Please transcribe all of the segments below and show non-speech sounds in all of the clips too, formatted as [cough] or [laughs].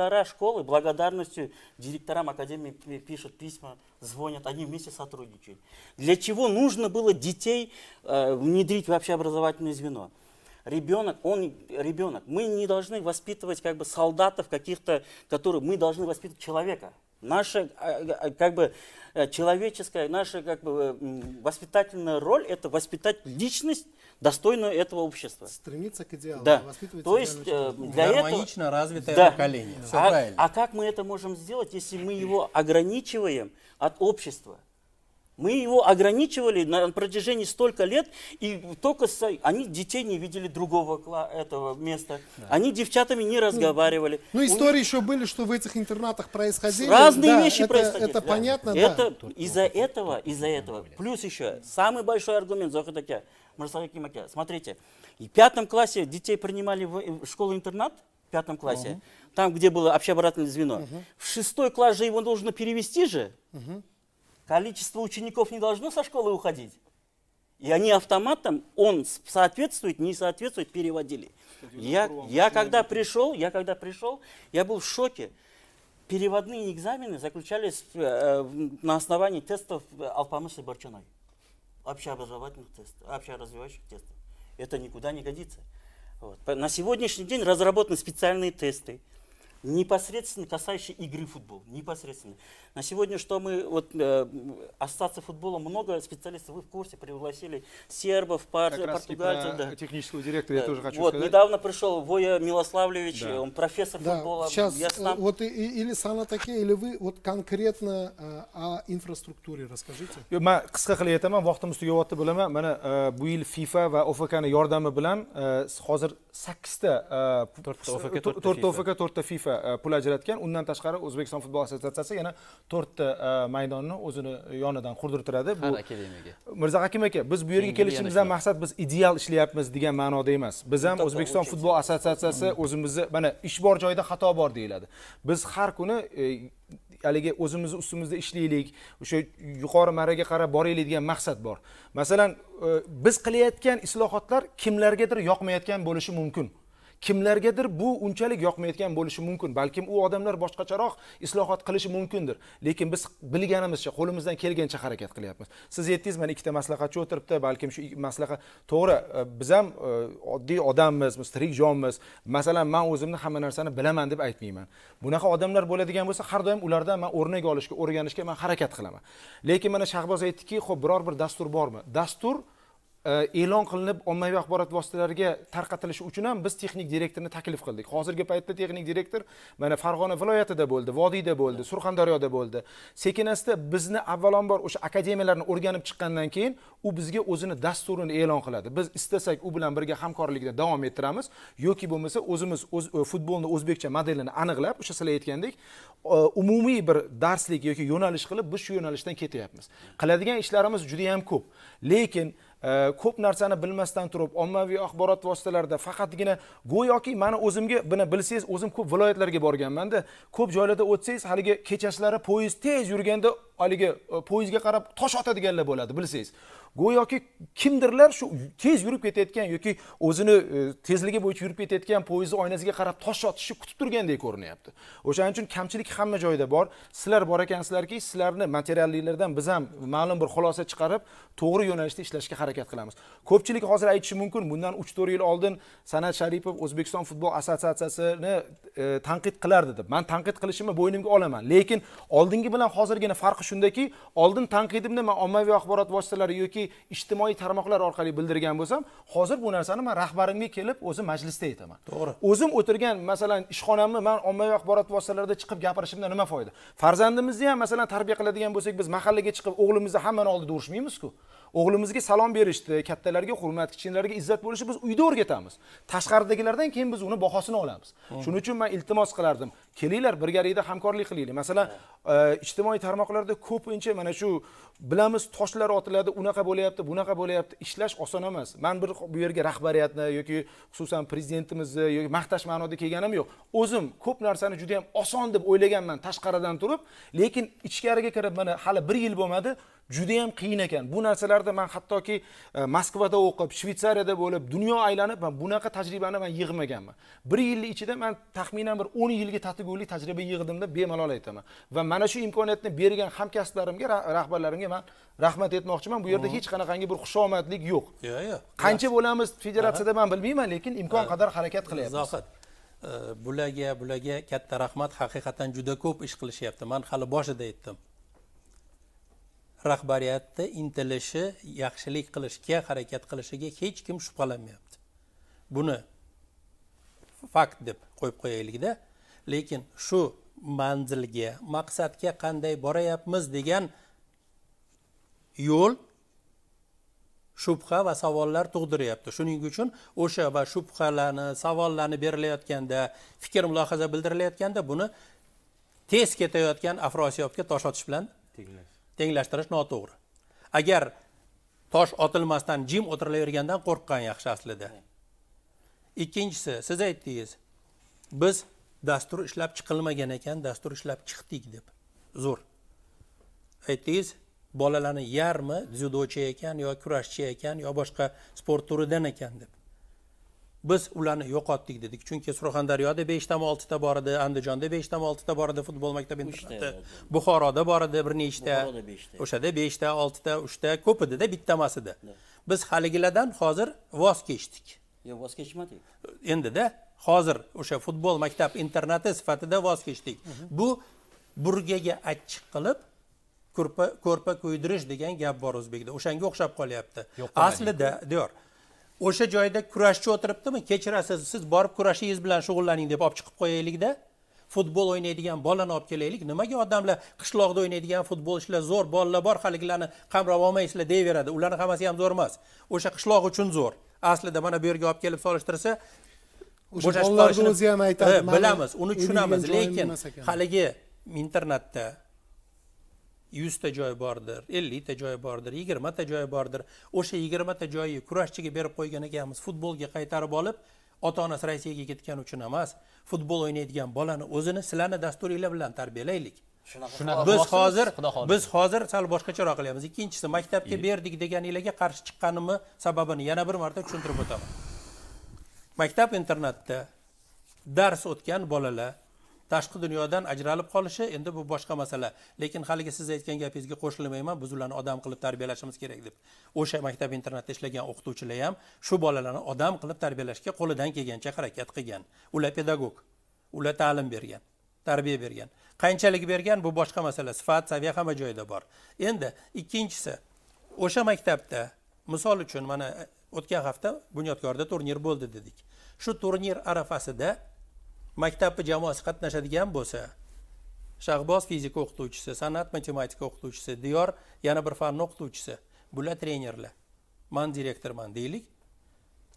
директора школы благодарностью директорам академии пишут письма, звонят, они вместе сотрудничают. Для чего нужно было детей э, внедрить в общеобразовательное звено? Ребенок, он ребенок. Мы не должны воспитывать как бы солдатов каких-то, которые мы должны воспитывать человека. Наша э, э, как бы э, человеческая, наша как бы воспитательная роль – это воспитать личность достойную этого общества. Стремиться к идеалу, да. воспитывать То есть э, для гармонично этого... развитое да. поколение. Все а, правильно. а как мы это можем сделать, если мы его ограничиваем от общества? Мы его ограничивали на протяжении столько лет, и только с... они детей не видели другого этого места. Да. Они девчатами не разговаривали. Ну, ну истории них... еще были, что в этих интернатах происходили. Разные да, вещи это, происходили. Это да. понятно, это, да. Из-за этого, из-за этого. Плюс еще, самый большой аргумент, Зохатакя, Марсовик и Макия. Смотрите, в пятом классе детей принимали в э, школу-интернат, в пятом классе, угу. там, где было общеобратное звено. Угу. В шестой класс же его нужно перевести же. Угу. Количество учеников не должно со школы уходить. И они автоматом, он соответствует, не соответствует, переводили. Я, я когда пришел, я когда пришел, я был в шоке. Переводные экзамены заключались э, э на основании тестов э, Алпамыша и Борчаной общеобразовательных тестов, общеразвивающих тестов. Это никуда не годится. Вот. На сегодняшний день разработаны специальные тесты, непосредственно касающие игры в футбол, непосредственно. На сегодня, что мы, вот, э, остаться футболом, много специалистов, вы в курсе, пригласили сербов, пар, как португальцев. да. технического директора да. я тоже хочу вот, сказать. Недавно пришел Воя Милославлевич, да. он профессор да. футбола. Сейчас, я сам... вот и, и, или такие, или вы вот конкретно э, о инфраструктуре расскажите. Man qisqa qilib aytaman, vaqtimiz tugayapti bilaman. Mana FIFA va OFKni yordami bilan hozir 8 ta 4 ta OFK, FIFA marta e, pul ajratgan undan tashqari o'zbekiston futbol assotsiatsiyasi yana to'rtta e, maydonni o'zini yonidan qurdirtiradi bu akademiyaga mirza hakim aka biz bu yerga kelishimizdan maqsad biz ideal ishlayapmiz degan ma'noda emas biz ham o'zbekiston futbol assotsiatsiyasi o'zimizni mana ish bor joyda xato bor deyiladi biz har kuni e, haligi o'zimizni ustimizda ishlaylik o'sha yuqori marraga qarab boraylik degan maqsad bor masalan biz qilayotgan islohotlar kimlargadir yoqmayotgan bo'lishi mumkin kimlargadir bu unchalik yoqmayotgan bo'lishi mumkin balkim u odamlar boshqacharoq islohot qilishi mumkindir lekin biz bilganimizcha qo'limizdan kelgancha harakat qilyapmiz siz aytdingiz mana ikkita maslahatchi o'tiribdi balkim shu maslahat to'g'ri e, biz ham e, oddiy odammiz jonmiz masalan man o'zimni hamma narsani bilaman deb aytmayman bunaqa odamlar bo'ladigan bo'lsa har doim ulardan man o'rnak olishga o'rganishga man harakat qilaman lekin mana shahboz aytdiki ho'p biror bir dastur bormi dastur e'lon qilinib ommaviy axborot vositalariga tarqatilishi uchun ham biz texnik direktorni taklif qildik hozirgi paytda texnik direktor mana farg'ona viloyatida bo'ldi vodiyda bo'ldi surxondaryoda bo'ldi sekin asta bizni avvalambor o'sha akademiyalarni o'rganib chiqqandan keyin u bizga o'zini dasturini e'lon qiladi biz istasak u bilan birga hamkorlikni davom ettiramiz yoki bo'lmasa o'zimiz o'z e, futbolni o'zbekcha modelini aniqlab o'sha sizlar aytgandek e, umumiy bir darslik yoki yo'nalish qilib biz shu yo'nalishdan ketyapmiz qiladigan ishlarimiz judayam ko'p lekin ko'p narsani bilmasdan turib ommaviy axborot vositalarida faqatgina go'yoki mani o'zimga buni bilsangiz o'zim ko'p viloyatlarga borganmanda ko'p joylarda o'tsangiz haligi kechasilari poyezd tez yurganda haligi e, poyezdga qarab tosh otadiganlar bo'ladi bilsangiz go'yoki kimdirlar shu tez yurib ketayotgan yoki o'zini e, tezligi bo'yicha yurib ketayotgan poyezdni oynasiga qarab tosh otishni kutib turgandek ko'rinyapti o'shaning uchun kamchilik hamma joyda bor sizlar bor ekansizlarki sizlarni materialliklardan biz ham ma'lum bir xulosa chiqarib to'g'ri yo'nalishda ishlashga harakat qilamiz ko'pchilik hozir aytishi mumkin bundan uch to'rt yil oldin san'at sharipov o'zbekiston futbol assotsiatsiyasini e, tanqid qilardi deb man tanqid qilishimni bo'ynimga olaman lekin oldingi bilan hozirgini farqi shundaki oldin tanqidimni man ommaviy axborot vositalari yoki yoki ijtimoiy tarmoqlar orqali bildirgan bo'lsam hozir bu narsani man rahbarimga kelib o'zim majlisda aytaman to'g'ri o'zim o'tirgan masalan ishxonamni man ommaviy axborot vositalarida chiqib gapirishimdan nima foyda farzandimizni ham masalan tarbiya qiladigan bo'lsak biz mahallaga chiqib o'g'limizni hammani oldida urishmaymizku o'g'limizga salom berishni kattalarga hurmat kichkinalarga izzat bo'lishni biz uyda o'rgatamiz tashqaridagilardan keyin biz uni bahosini olamiz shuning uchun man iltimos qilardim kelinglar birgalikda hamkorlik qilaylik masalan e, ijtimoiy tarmoqlarda ko'pincha mana shu bilamiz toshlar otiladi unaqa bo'lyapti bunaqa bo'lyapti ishlash oson emas man bir bu yerga rahbariyatni yoki xususan prezidentimizni yoki maqtash ma'noda kelganim yo'q o'zim ko'p narsani juda yam oson deb o'ylaganman tashqaridan turib lekin ichkariga kirib mana hali bir yil bo'lmadi juda yam qiyin ekan bu narsalarda man hattoki e, moskvada o'qib shvetsariyada bo'lib dunyo aylanib man bunaqa tajribani man yig'maganman bir yilni ichida man taxminan bir o'n yilga tatigulik tajriba yig'dim deb bemalol aytaman va mana shu imkoniyatni bergan hamkasblarimga rahbarlarimga man rahmat etmoqchiman bu yerda hech qanaqangi bir xushomadlik yo'q yo'q yo'q qancha bo'lamiz federatsiyada man bilmayman lekin imkon qadar harakat qilyapmiz zohid e, bularga bularga katta rahmat haqiqatdan juda ko'p ish qilishyapti man hali boshida aytdim rahbariyatni intilishi yaxshilik qilishga harakat qilishiga hech kim shubhalanmayapti buni fakt deb qo'yib qo'yaylikda lekin shu manzilga maqsadga qanday borayapmiz degan yo'l shubha va savollar tug'diryapti shuning uchun o'sha va shubhalarni savollarni berilayotganda fikr mulohaza bildirilayotganda buni tez ketayotgan afrosiyobga tosh otish bilan tenglash tenglashtirish noto'g'ri agar tosh otilmasdan jim o'tirilavergandan qo'rqqan yaxshi aslida ikkinchisi siz aytdingiz biz dastur ishlab chiqilmagan ekan dastur ishlab chiqdik deb zo'r aytdingiz bolalarni yarmi dzyudochi ekan yo kurashchi ekan yo boshqa sport turidan ekan deb biz ularni yo'qotdik dedik chunki surxondaryoda beshtami oltita bor edi andijonda beshtami oltita bor edi futbol maktab internati buxoroda bor edi bir nechta o'shada beshta oltita uchta ko'p edida bitta emas edi biz haligilardan hozir voz kechdik yo'q voz kechmadik endida hozir o'sha futbol maktab internati sifatida voz kechdik bu burgaga achchiq qilib ko'rpa ko'rpa ko'ydirish degan gap bor o'zbekda o'shanga o'xshab qolyapti aslida diyor o'sha joyda kurashchi o'tiribdimi kechirasiz siz borib kurashingiz bilan shug'ullaning deb olib chiqib qo'yaylikda futbol o'ynaydigan bolani olib kelaylik nimaga odamlar qishloqda o'ynaydigan futbolchilar zo'r bolalar bor haligilarni qamrab olmaysizlar deyaveradi ularni hammasi ham zo'r emas o'sha qishloq uchun zo'r aslida mana bu yerga olib kelib solishtirsa o'sha o'zi ham aytadi bilamiz uni tushunamiz lekin haligi internatda yuzta joy bordir ta joy bordir yigirmata joy bordir o'sha yigirmata joyni kurashchiga berib qo'ygan ekanmiz futbolga qaytarib olib ota onasi rossiyaga ketgani uchun emas futbol o'ynaydigan bolani o'zini sizlarni dasturinglar bilan tarbiyalaylik shunaqa biz hozir biz hozir sal boshqacharoq qilyapmiz ikkinchisi maktabga berdik deganinglarga qarshi chiqqanimni sababini yana bir marta tushuntirib o'taman maktab internatda dars o'tgan bolalar tashqi dunyodan ajralib qolishi endi bu boshqa masala lekin haligi siz aytgan gapingizga qo'shilmayman biz ularni odam qilib tarbiyalashimiz kerak deb o'sha maktab internatda ishlagan o'qituvchilar ham shu bolalarni odam qilib tarbiyalashga qo'lidan kelgancha harakat qilgan ular pedagog ular ta'lim bergan tarbiya bergan qanchalik bergan bu boshqa masala sifat saviya hamma joyda bor endi ikkinchisi o'sha maktabda misol uchun mana o'tgan hafta bunyodkorda turnir bo'ldi dedik shu turnir arafasida maktabni jamoasi qatnashadigan bo'lsa shahboz fizika o'qituvchisi san'at matematika o'qituvchisi diyor yana bir fanni o'qituvchisi bular trenerlar man direktorman deylik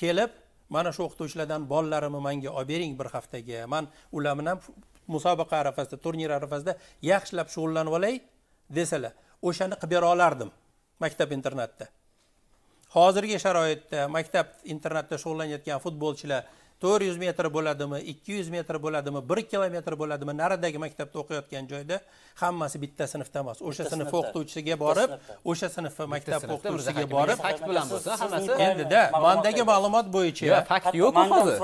kelib mana shu o'qituvchilardan bolalarimni manga olib bering bir haftaga man ular bilan musobaqa arafasida turnir arafasida yaxshilab shug'ullanib olay desalar o'shani qilib bera olardim maktab internatda hozirgi sharoitda maktab internatda shug'ullanayotgan futbolchilar to'rt yuz metr bo'ladimi ikki yuz metr bo'ladimi bir kilometr bo'ladimi naridagi maktabda o'qiyotgan joyda hammasi bitta sinfda emas o'sha sinf o'qituvchisiga borib o'sha sinf maktab o'qituvchisiga borib fakt bilan bo'lsa hammasi endida mandagi ma'lumot bo'yicha fakt yo'q hozir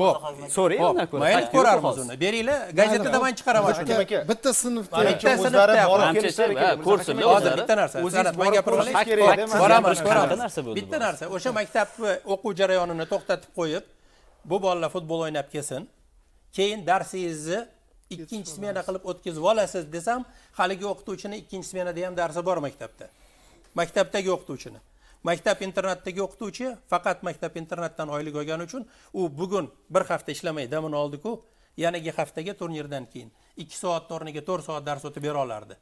ho'p so'rang mayli ko'rarmiz uni beringlar gazetada man chiqaraman shuni bitta sinfda bitta sinfda borib ko'rsinlar hozir bitta narsa man gapirmay boraman ko'ramiz bitta narsa o'sha maktabni o'quv jarayonini to'xtatib qo'yib bu bolalar futbol o'ynab kelsin keyin darsingizni ikkinchi smena qilib o'tkazib olasiz desam haligi o'qituvchini ikkinchi smenada ham darsi bor maktabda maktabdagi o'qituvchini maktab internatdagi o'qituvchi faqat maktab internatdan oylik olgani uchun u bugun bir hafta ishlamay damini oldiku yanagi haftaga turnirdan keyin ikki soatni o'rniga to'rt soat dars o'tib bera olardi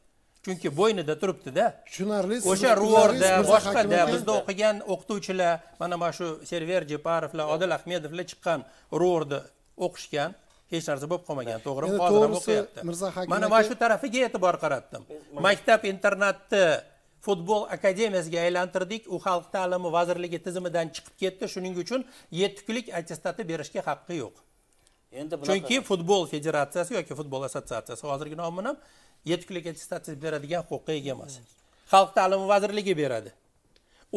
chunki bo'ynida turibdida tushunarli o'sha ruorda boshqada bizda o'qigan o'qituvchilar mana mana shu server jeparovlar odil ahmedovlar chiqqan ruorni o'qishgan hech narsa bo'lib qolmagan to'g'rimi hozir ham o'qiyapti mana mana shu tarafiga e'tibor qaratdim maktab internatni futbol akademiyasiga aylantirdik u xalq ta'limi vazirligi tizimidan chiqib ketdi shuning uchun yetuklik attestatni berishga haqqi yo'q endi chunki futbol federatsiyasi yoki futbol assotsiatsiyasi hozirgi nomi bilan yetuklik attestatsiyasi beradigan huquqqa ega emas xalq ta'limi vazirligi beradi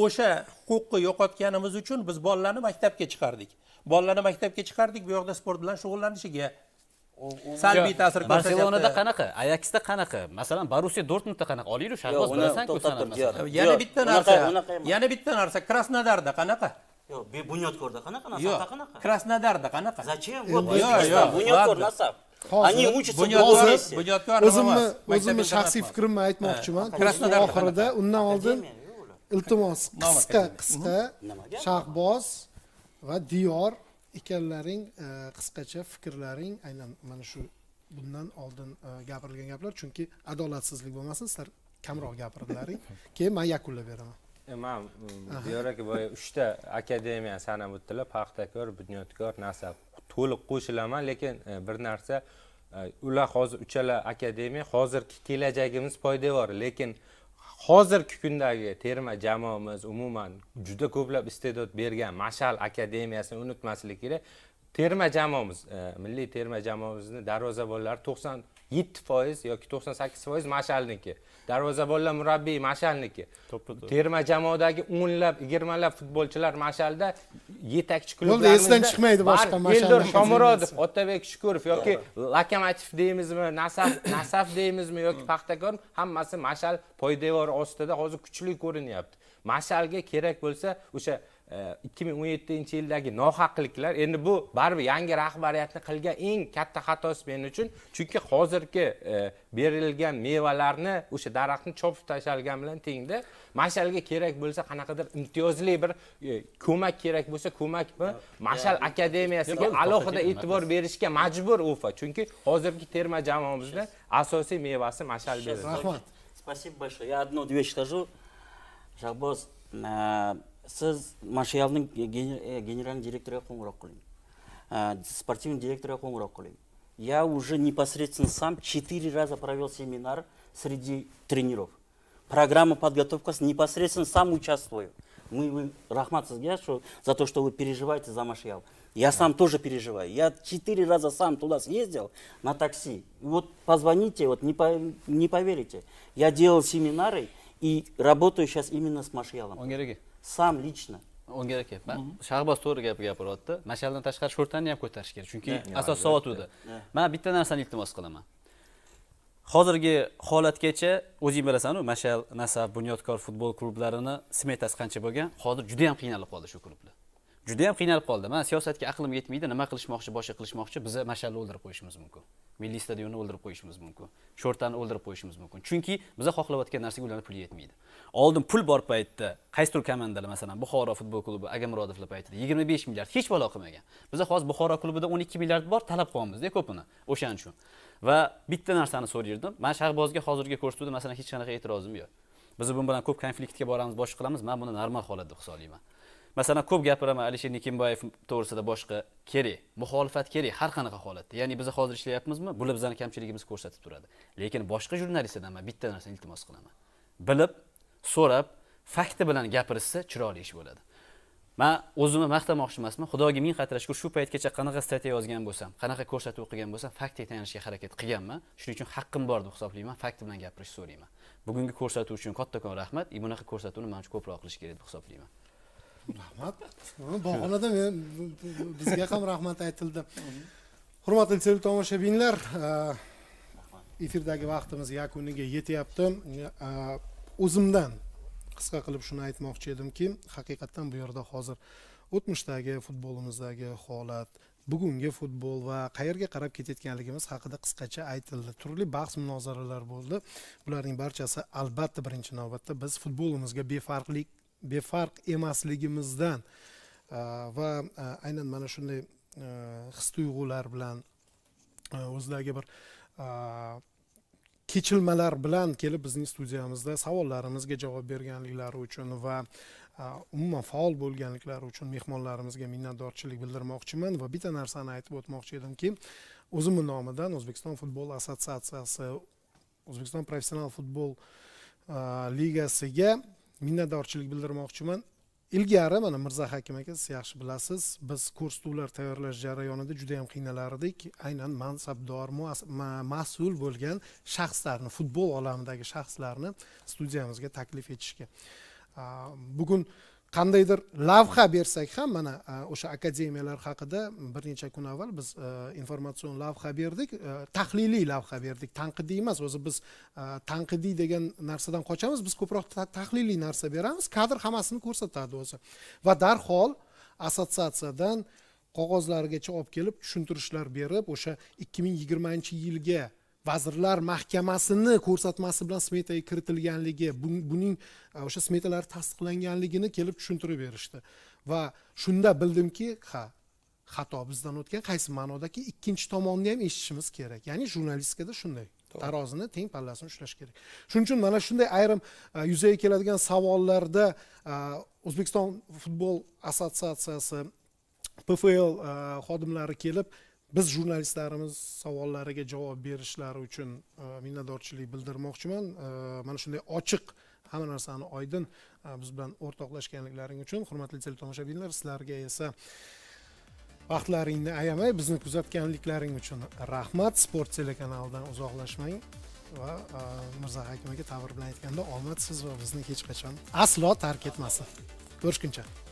o'sha huquqni yo'qotganimiz uchun biz bolalarni maktabga chiqardik bolalarni maktabga chiqardik bu yoqda sport bilan shug'ullanishiga salbiy ta'sir barselonada qanaqa ayaksda qanaqa masalan borussiya dortmundda qanaqa olaylik shahboz bilasanku yana bitta narsa yana bitta narsa krasnodarda qanaqa yo'q bunyodkorda qanaqa nasabda qanaqa krasnodarda qanaqa зачем вот yo'q yo'q bunyodkor nasab они учатся bunyodkor o'zimni o'zimni shaxsiy fikrimni aytmoqchiman krasnodar oxirida undan oldin iltimos qisqa qisqa shahboz va diyor ikkalalaring e, qisqacha fikrlaring aynan mana shu bundan oldin e, gapirilgan gaplar chunki adolatsizlik bo'lmasin sizlar kamroq gapirdilaring [laughs] keyin man yakunlab beraman man diyor aka boya uchta akademiya sanab o'tdilar paxtakor bunyodkor nasab to'liq qo'shilaman lekin e, bir narsa e, ular hozir uchala akademiya hozirgi kelajagimiz poydevori lekin hozirgi kundagi terma jamoamiz umuman juda ko'plab iste'dod bergan mashal akademiyasini unutmaslik kerak terma jamoamiz e, milliy terma jamoamizni darvozabonlari to'qson yetti foiz yoki to'qson sakkiz foiz mashalniki darvozabonlar murabbiy mashalniki terma jamoadagi o'nlab yigirmalab futbolchilar mashalda yetakchi bo'ldi esdan chiqmaydi boshqa eldor shomurodov otabek shukurov yoki lokomotiv deymizmi nasaf nasaf deymizmi yoki paxtakor hammasi mashal poydevori ostida hozir kuchli ko'rinyapti mashalga kerak bo'lsa o'sha ikki ming o'n yettinchi yildagi nohaqliklar endi bu baribir yangi rahbariyatni qilgan eng katta xatosi men uchun chunki hozirgi e, berilgan mevalarni o'sha daraxtni chopib tashlagan bilan tengda mashalga kerak bo'lsa qanaqadir imtiyozli bir e, ko'mak kerak bo'lsa ko'makmi e, mashal akademiyasiga alohida e'tibor berishga majbur ufa chunki hozirgi terma jamoamizni asosiy mevasi mashal beradi rahmat спасибо большое я одну вещь скажу жалбоз сіз машиялдың генеральный директорға қоңырау қылайын ә, а, спортивный директорға қоңырау қылайын я уже непосредственно сам четыре раза провел семинар среди тренеров программа подготовкасы непосредственно сам участвую мы вы рахмат сізге что за то что вы переживаете за машиял я сам тоже переживаю я четыре раза сам туда съездил на такси вот позвоните вот не, по, не поверите я делал семинары и работаю сейчас именно с машиялом сам лично unga kelyapman mhm. shahboz to'g'ri gap gapiryapti mashaldan tashqari sho'rtani ham ko'tarish kerak chunki asos savod uda man bitta narsani iltimos qilaman hozirgi holatgacha o'zing bilasanu mashal nasab bunyodkor futbol klublarini smetasi qancha bo'lgan hozir juda yam qiynalib qoldi shu klublar juda ham qiynalib qoldi man siyosatga aqlim yetmaydi nima qilishmoqchi boshqa qilishmoqchi biza mash'alni o'ldirib qo'yishimiz mumkin milliy stadionni o'ldirib qo'yishimiz mumkin sho'rtani o'ldirib qo'yishimiz mumkin chunki biza xohlayotgan narsaga ularni puli yetmaydi oldin pul bor paytda qaysidir komandalar masalan buxoro futbol klubi agamurodovlar paytida yigirma besh milliard hech balo qilmagan biza hozir buxoro klubida o'n ikki milliard bor talab qilyapmizda ko'pini o'shaning uchun va bitta narsani so'rayerdim man shahbozga hozirgi ko'rsatuvda masalan hech qanaqa e'tirozim yo'q biz bu bilan ko'p konfliktga boramiz boshqa qilamiz man buni normal holat deb hisoblayman masalan ko'p gapiraman alisher nikimbayev to'g'risida boshqa kerak muxolifat kerak har qanaqa holatda ya'ni biz hozir ishlayapmizmi bular bizani kamchiligimizni ko'rsatib turadi lekin boshqa jurnalistlardan man bitta narsani iltimos qilaman bilib so'rab fakti bilan gapirishsa chiroyli ish bo'ladi man o'zimni maqtamoqchi emasman xudoga ming qatra shukur shu paytgacha qanaqa statya yozgan bo'lsam qanaqa ko'rsatuv o'qigan bo'lsam faktga tayanishga harakat qilganman shuning uchun haqqim bor deb hisoblayman fakti bilan gapirishni so'rayman bugungi ko'rsatuv uchun kattakon rahmat bunaqa ko'rsatuvni manimcha ko'proq qilish kerak deb hisoblayman rahmat bahonada men bizga ham rahmat aytildi hurmatli sevgili tomoshabinlar e, efirdagi vaqtimiz yakuniga yetyapti e, o'zimdan qisqa qilib shuni aytmoqchi edimki haqiqatdan bu yerda hozir o'tmishdagi futbolimizdagi holat bugungi futbol va qayerga qarab ketayotganligimiz haqida qisqacha aytildi turli bahs munozaralar bo'ldi bularning barchasi albatta birinchi navbatda biz futbolimizga befarqlik befarq emasligimizdan e, va e, aynan mana shunday e, his tuyg'ular bilan o'zidagi bir kechilmalar bilan kelib bizning studiyamizda savollarimizga javob berganliklari uchun va umuman faol bo'lganliklari uchun mehmonlarimizga minnatdorchilik bildirmoqchiman va bitta narsani aytib o'tmoqchi edimki o'zimni nomidan o'zbekiston futbol assotsiatsiyasi o'zbekiston professional futbol ligasiga minnatdorchilik bildirmoqchiman ilgari mana hakim aka siz yaxshi bilasiz biz ko'rsatuvlar tayyorlash jarayonida juda yam qiynalar edik aynan mansabdor mas'ul bo'lgan shaxslarni futbol olamidagi shaxslarni studiyamizga taklif etishga bugun uh, qandaydir lavha bersak ham mana e, o'sha akademiyalar haqida bir necha kun avval biz e, informatsion lavha berdik e, tahliliy lavha berdik tanqidiy emas o'zi biz tanqidiy degan narsadan qochamiz biz ko'proq tahliliy narsa beramiz kadr hammasini ko'rsatadi o'zi va darhol assotsiatsiyadan qog'ozlargacha olib kelib tushuntirishlar berib o'sha ikki ming yigirmanchi yilga vazirlar mahkamasini ko'rsatmasi bilan smetaga kiritilganligi buning e, o'sha smetalar tasdiqlanganligini kelib tushuntirib berishdi va shunda bildimki ha xato bizdan o'tgan qaysi ma'nodaki ikkinchi tomonni ham eshitishimiz kerak ya'ni jurnalistikada shunday tarozini teng pallasini ushlash kerak shuning uchun mana shunday ayrim e, yuzaga keladigan savollarda e, o'zbekiston futbol assotsiatsiyasi pfl xodimlari kelib biz jurnalistlarimiz savollariga javob berishlari uchun e, minnatdorchilik bildirmoqchiman e, mana shunday ochiq hamma narsani oydin e, biz bilan o'rtoqlashganliklaring uchun hurmatli teletomoshabinlar sizlarga esa vaqtlaringni ayamay bizni kuzatganliklaring uchun rahmat sport telekanalidan uzoqlashmang va mirzo hakim aka tavr bilan aytganda omad siz va bizni hech qachon aslo tark etmasin ko'rishguncha